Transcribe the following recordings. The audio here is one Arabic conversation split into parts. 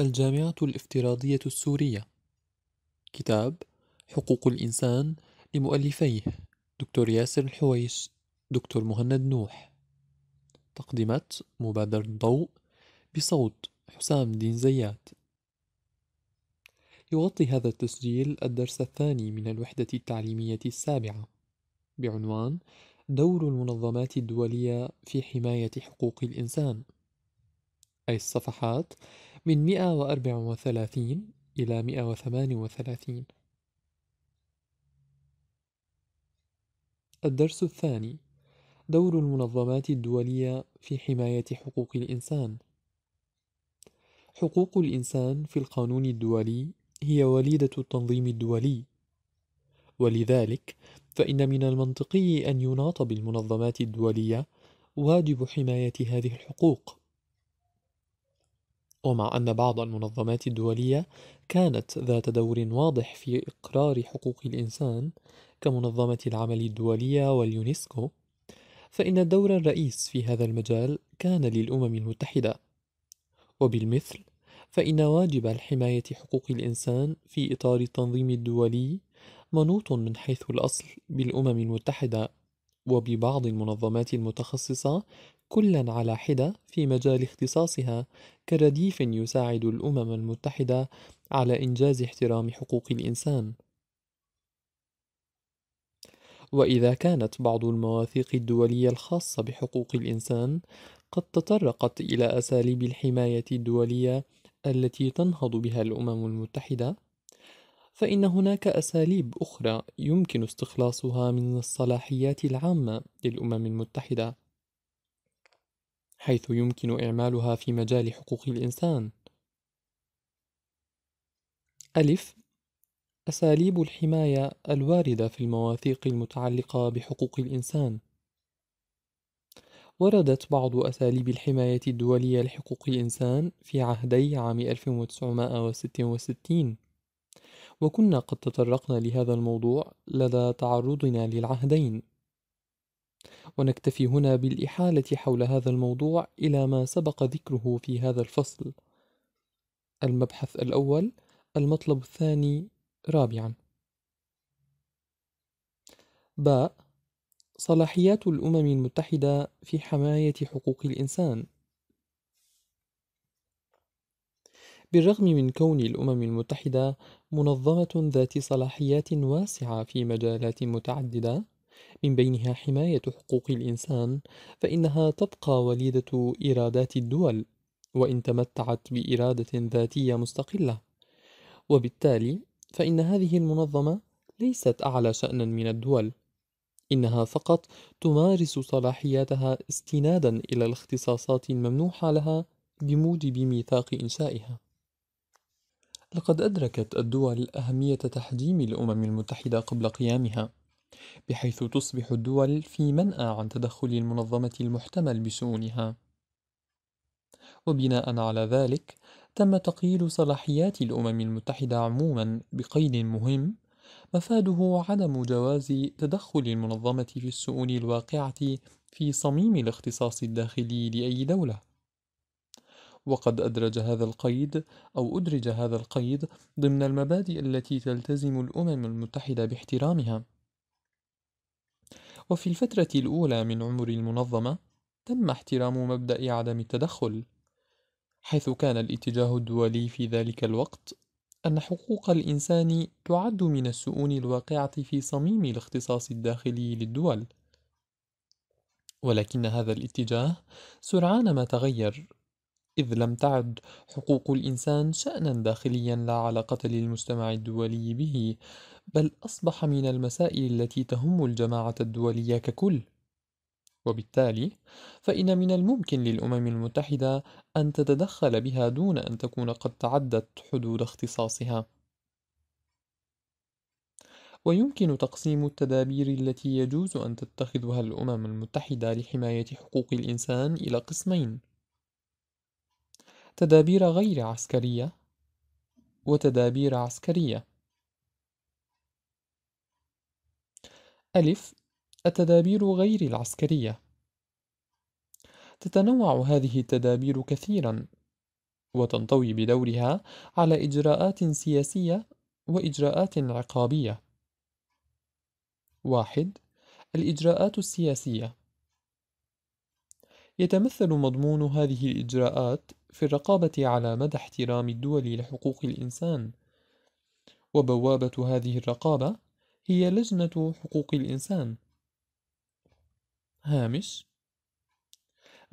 الجامعة الافتراضية السورية كتاب حقوق الإنسان لمؤلفيه دكتور ياسر الحويش دكتور مهند نوح تقدمت مبادرة ضوء بصوت حسام دين زيات يغطي هذا التسجيل الدرس الثاني من الوحدة التعليمية السابعة بعنوان دور المنظمات الدولية في حماية حقوق الإنسان أي الصفحات من 134 إلى 138 الدرس الثاني دور المنظمات الدولية في حماية حقوق الإنسان حقوق الإنسان في القانون الدولي هي وليدة التنظيم الدولي ولذلك فإن من المنطقي أن يناط بالمنظمات الدولية واجب حماية هذه الحقوق ومع أن بعض المنظمات الدولية كانت ذات دور واضح في إقرار حقوق الإنسان كمنظمة العمل الدولية واليونسكو، فإن الدور الرئيس في هذا المجال كان للأمم المتحدة، وبالمثل فإن واجب الحماية حقوق الإنسان في إطار التنظيم الدولي منوط من حيث الأصل بالأمم المتحدة وببعض المنظمات المتخصصة كلا على حدة في مجال اختصاصها كرديف يساعد الأمم المتحدة على إنجاز احترام حقوق الإنسان. وإذا كانت بعض المواثيق الدولية الخاصة بحقوق الإنسان قد تطرقت إلى أساليب الحماية الدولية التي تنهض بها الأمم المتحدة، فإن هناك أساليب أخرى يمكن استخلاصها من الصلاحيات العامة للأمم المتحدة. حيث يمكن إعمالها في مجال حقوق الإنسان ألف أساليب الحماية الواردة في المواثيق المتعلقة بحقوق الإنسان وردت بعض أساليب الحماية الدولية لحقوق الإنسان في عهدي عام 1966 وكنا قد تطرقنا لهذا الموضوع لدى تعرضنا للعهدين ونكتفي هنا بالإحالة حول هذا الموضوع إلى ما سبق ذكره في هذا الفصل. المبحث الأول المطلب الثاني رابعا باء صلاحيات الأمم المتحدة في حماية حقوق الإنسان بالرغم من كون الأمم المتحدة منظمة ذات صلاحيات واسعة في مجالات متعددة من بينها حماية حقوق الإنسان فإنها تبقى وليدة إرادات الدول وإن تمتعت بإرادة ذاتية مستقلة وبالتالي فإن هذه المنظمة ليست أعلى شأنا من الدول إنها فقط تمارس صلاحياتها استنادا إلى الاختصاصات الممنوحة لها بموجب ميثاق إنشائها لقد أدركت الدول أهمية تحجيم الأمم المتحدة قبل قيامها بحيث تصبح الدول في منأى عن تدخل المنظمة المحتمل بشؤونها وبناء على ذلك تم تقييد صلاحيات الأمم المتحدة عموما بقيد مهم مفاده عدم جواز تدخل المنظمة في الشؤون الواقعة في صميم الاختصاص الداخلي لأي دولة وقد أدرج هذا القيد أو أدرج هذا القيد ضمن المبادئ التي تلتزم الأمم المتحدة باحترامها وفي الفترة الأولى من عمر المنظمة تم احترام مبدأ عدم التدخل حيث كان الاتجاه الدولي في ذلك الوقت أن حقوق الإنسان تعد من الشؤون الواقعة في صميم الاختصاص الداخلي للدول ولكن هذا الاتجاه سرعان ما تغير إذ لم تعد حقوق الإنسان شأنا داخليا لا علاقة للمجتمع الدولي به بل أصبح من المسائل التي تهم الجماعة الدولية ككل وبالتالي فإن من الممكن للأمم المتحدة أن تتدخل بها دون أن تكون قد تعدت حدود اختصاصها ويمكن تقسيم التدابير التي يجوز أن تتخذها الأمم المتحدة لحماية حقوق الإنسان إلى قسمين تدابير غير عسكرية وتدابير عسكرية ألف التدابير غير العسكرية تتنوع هذه التدابير كثيرا وتنطوي بدورها على إجراءات سياسية وإجراءات عقابية واحد الإجراءات السياسية يتمثل مضمون هذه الإجراءات في الرقابة على مدى احترام الدول لحقوق الإنسان، وبوابة هذه الرقابة هي لجنة حقوق الإنسان. هامش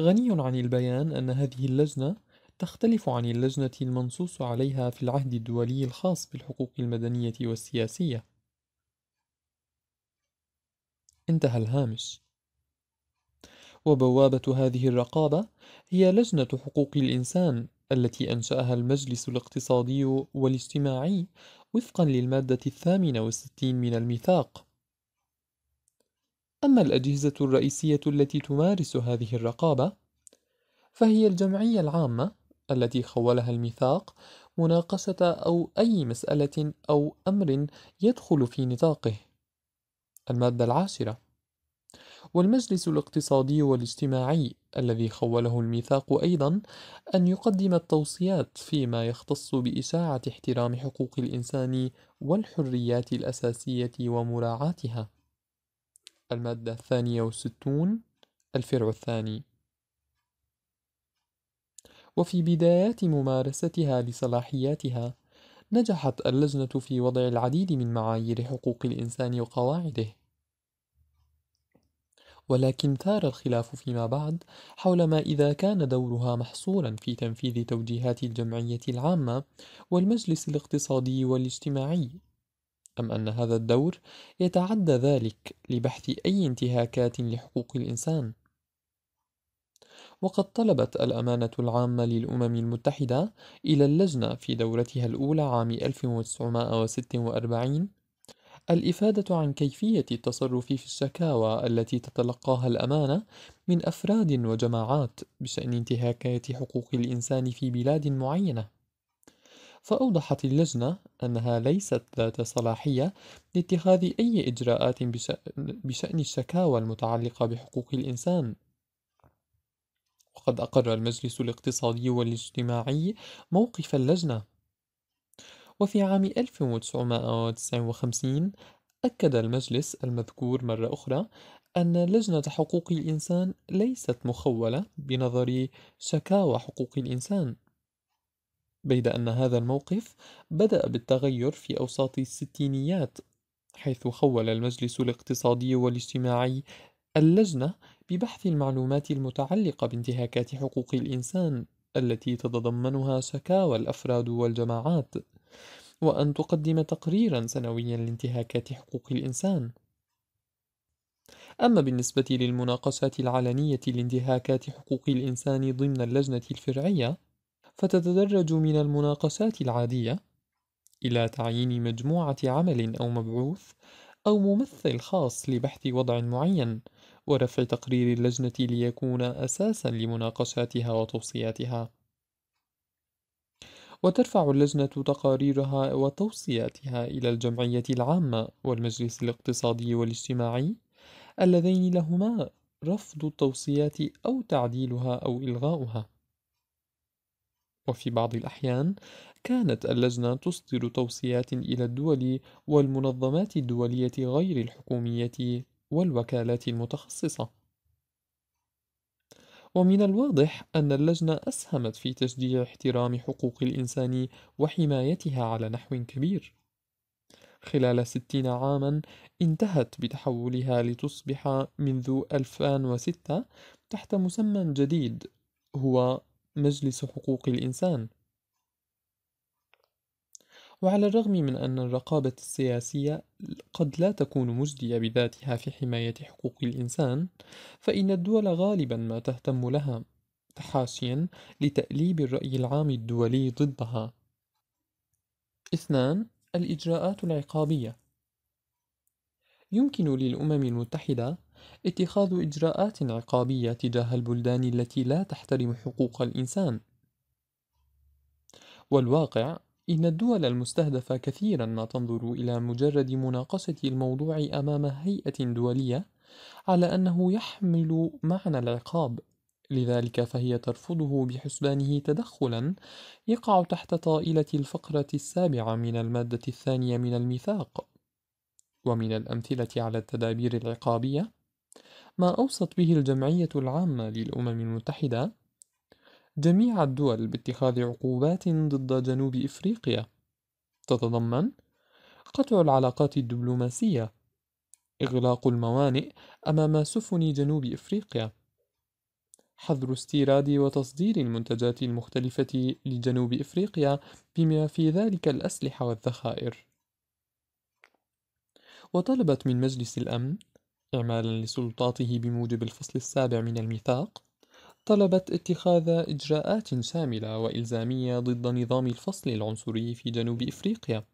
غني عن البيان أن هذه اللجنة تختلف عن اللجنة المنصوص عليها في العهد الدولي الخاص بالحقوق المدنية والسياسية. انتهى الهامش وبوابة هذه الرقابة هي لجنة حقوق الإنسان التي أنشأها المجلس الاقتصادي والاجتماعي وفقا للمادة الثامنة والستين من الميثاق أما الأجهزة الرئيسية التي تمارس هذه الرقابة فهي الجمعية العامة التي خولها الميثاق مناقشة أو أي مسألة أو أمر يدخل في نطاقه المادة العاشرة والمجلس الاقتصادي والاجتماعي الذي خوله الميثاق أيضا أن يقدم التوصيات فيما يختص بإشاعة احترام حقوق الإنسان والحريات الأساسية ومراعاتها المادة الثانية والستون الفرع الثاني وفي بدايات ممارستها لصلاحياتها نجحت اللجنة في وضع العديد من معايير حقوق الإنسان وقواعده ولكن ثار الخلاف فيما بعد حول ما إذا كان دورها محصورا في تنفيذ توجيهات الجمعية العامة والمجلس الاقتصادي والاجتماعي أم أن هذا الدور يتعدى ذلك لبحث أي انتهاكات لحقوق الإنسان وقد طلبت الأمانة العامة للأمم المتحدة إلى اللجنة في دورتها الأولى عام 1946 الإفادة عن كيفية التصرف في الشكاوى التي تتلقاها الأمانة من أفراد وجماعات بشأن انتهاكات حقوق الإنسان في بلاد معينة. فأوضحت اللجنة أنها ليست ذات صلاحية لاتخاذ أي إجراءات بشأن الشكاوى المتعلقة بحقوق الإنسان وقد أقر المجلس الاقتصادي والاجتماعي موقف اللجنة وفي عام 1959 أكد المجلس المذكور مرة أخرى أن لجنة حقوق الإنسان ليست مخولة بنظر شكاوى حقوق الإنسان بيد أن هذا الموقف بدأ بالتغير في أوساط الستينيات حيث خول المجلس الاقتصادي والاجتماعي اللجنة ببحث المعلومات المتعلقة بانتهاكات حقوق الإنسان التي تتضمنها شكاوى الأفراد والجماعات وأن تقدم تقريرا سنويا لانتهاكات حقوق الإنسان أما بالنسبة للمناقشات العلنية لانتهاكات حقوق الإنسان ضمن اللجنة الفرعية فتتدرج من المناقشات العادية إلى تعيين مجموعة عمل أو مبعوث أو ممثل خاص لبحث وضع معين ورفع تقرير اللجنة ليكون أساسا لمناقشاتها وتوصياتها وترفع اللجنة تقاريرها وتوصياتها إلى الجمعية العامة والمجلس الاقتصادي والاجتماعي اللذين لهما رفض التوصيات أو تعديلها أو إلغاؤها. وفي بعض الأحيان كانت اللجنة تصدر توصيات إلى الدول والمنظمات الدولية غير الحكومية والوكالات المتخصصة ومن الواضح أن اللجنة أسهمت في تشجيع احترام حقوق الإنسان وحمايتها على نحو كبير. خلال ستين عاما انتهت بتحولها لتصبح منذ 2006 تحت مسمى جديد هو مجلس حقوق الإنسان وعلى الرغم من أن الرقابة السياسية قد لا تكون مجدية بذاتها في حماية حقوق الإنسان، فإن الدول غالبًا ما تهتم لها، تحاشيًا لتأليب الرأي العام الدولي ضدها. اثنان الإجراءات العقابية يمكن للأمم المتحدة اتخاذ إجراءات عقابية تجاه البلدان التي لا تحترم حقوق الإنسان، والواقع إن الدول المستهدفة كثيرا ما تنظر إلى مجرد مناقصة الموضوع أمام هيئة دولية على أنه يحمل معنى العقاب لذلك فهي ترفضه بحسبانه تدخلا يقع تحت طائلة الفقرة السابعة من المادة الثانية من الميثاق ومن الأمثلة على التدابير العقابية ما أوصت به الجمعية العامة للأمم المتحدة جميع الدول باتخاذ عقوبات ضد جنوب أفريقيا تتضمن قطع العلاقات الدبلوماسية إغلاق الموانئ أمام سفن جنوب أفريقيا حظر استيراد وتصدير المنتجات المختلفة لجنوب أفريقيا بما في ذلك الأسلحة والذخائر وطلبت من مجلس الأمن إعمالا لسلطاته بموجب الفصل السابع من الميثاق طلبت اتخاذ إجراءات شاملة وإلزامية ضد نظام الفصل العنصري في جنوب إفريقيا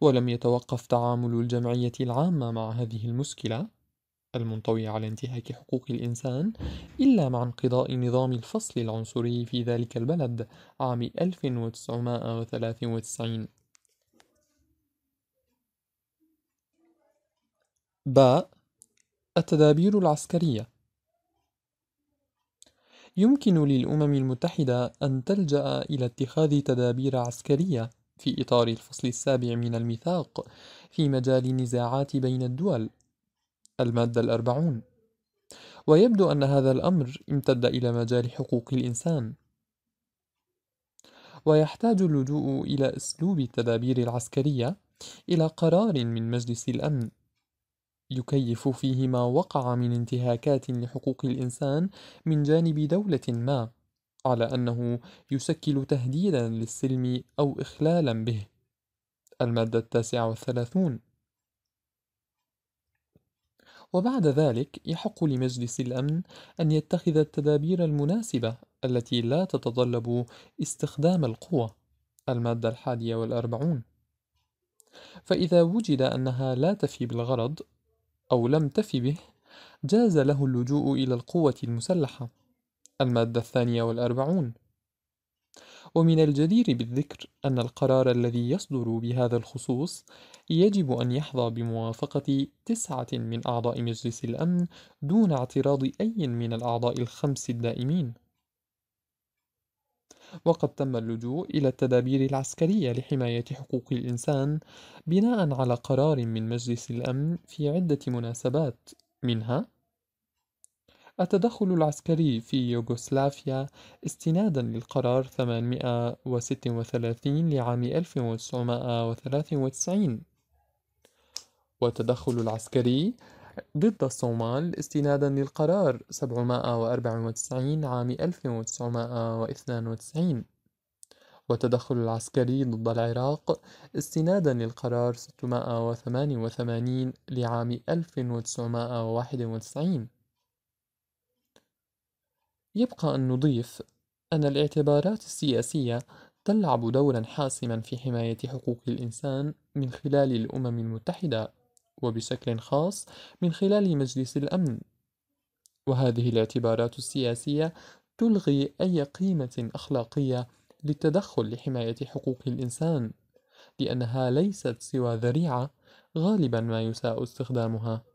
ولم يتوقف تعامل الجمعية العامة مع هذه المشكلة المنطويه على انتهاك حقوق الإنسان إلا مع انقضاء نظام الفصل العنصري في ذلك البلد عام 1993 باء التدابير العسكرية يمكن للأمم المتحدة أن تلجأ إلى اتخاذ تدابير عسكرية في إطار الفصل السابع من الميثاق في مجال النزاعات بين الدول المادة الأربعون ويبدو أن هذا الأمر امتد إلى مجال حقوق الإنسان ويحتاج اللجوء إلى أسلوب التدابير العسكرية إلى قرار من مجلس الأمن يكيف فيه ما وقع من انتهاكات لحقوق الإنسان من جانب دولة ما، على أنه يشكل تهديدا للسلم أو إخلالا به. المادة التاسعة والثلاثون وبعد ذلك يحق لمجلس الأمن أن يتخذ التدابير المناسبة التي لا تتطلب استخدام القوة المادة الحادية والأربعون فإذا وجد أنها لا تفي بالغرض أو لم تف به جاز له اللجوء إلى القوة المسلحة المادة الثانية والأربعون ومن الجدير بالذكر أن القرار الذي يصدر بهذا الخصوص يجب أن يحظى بموافقة تسعة من أعضاء مجلس الأمن دون اعتراض أي من الأعضاء الخمس الدائمين وقد تم اللجوء إلى التدابير العسكرية لحماية حقوق الإنسان بناء على قرار من مجلس الأمن في عدة مناسبات منها التدخل العسكري في يوغوسلافيا استنادا للقرار 836 لعام 1993 والتدخل العسكري ضد الصومال استنادا للقرار 794 عام 1992 والتدخل العسكري ضد العراق استنادا للقرار 688 لعام 1991 يبقى أن نضيف أن الاعتبارات السياسية تلعب دورا حاسما في حماية حقوق الإنسان من خلال الأمم المتحدة وبشكل خاص من خلال مجلس الأمن وهذه الاعتبارات السياسية تلغي أي قيمة أخلاقية للتدخل لحماية حقوق الإنسان لأنها ليست سوى ذريعة غالبا ما يساء استخدامها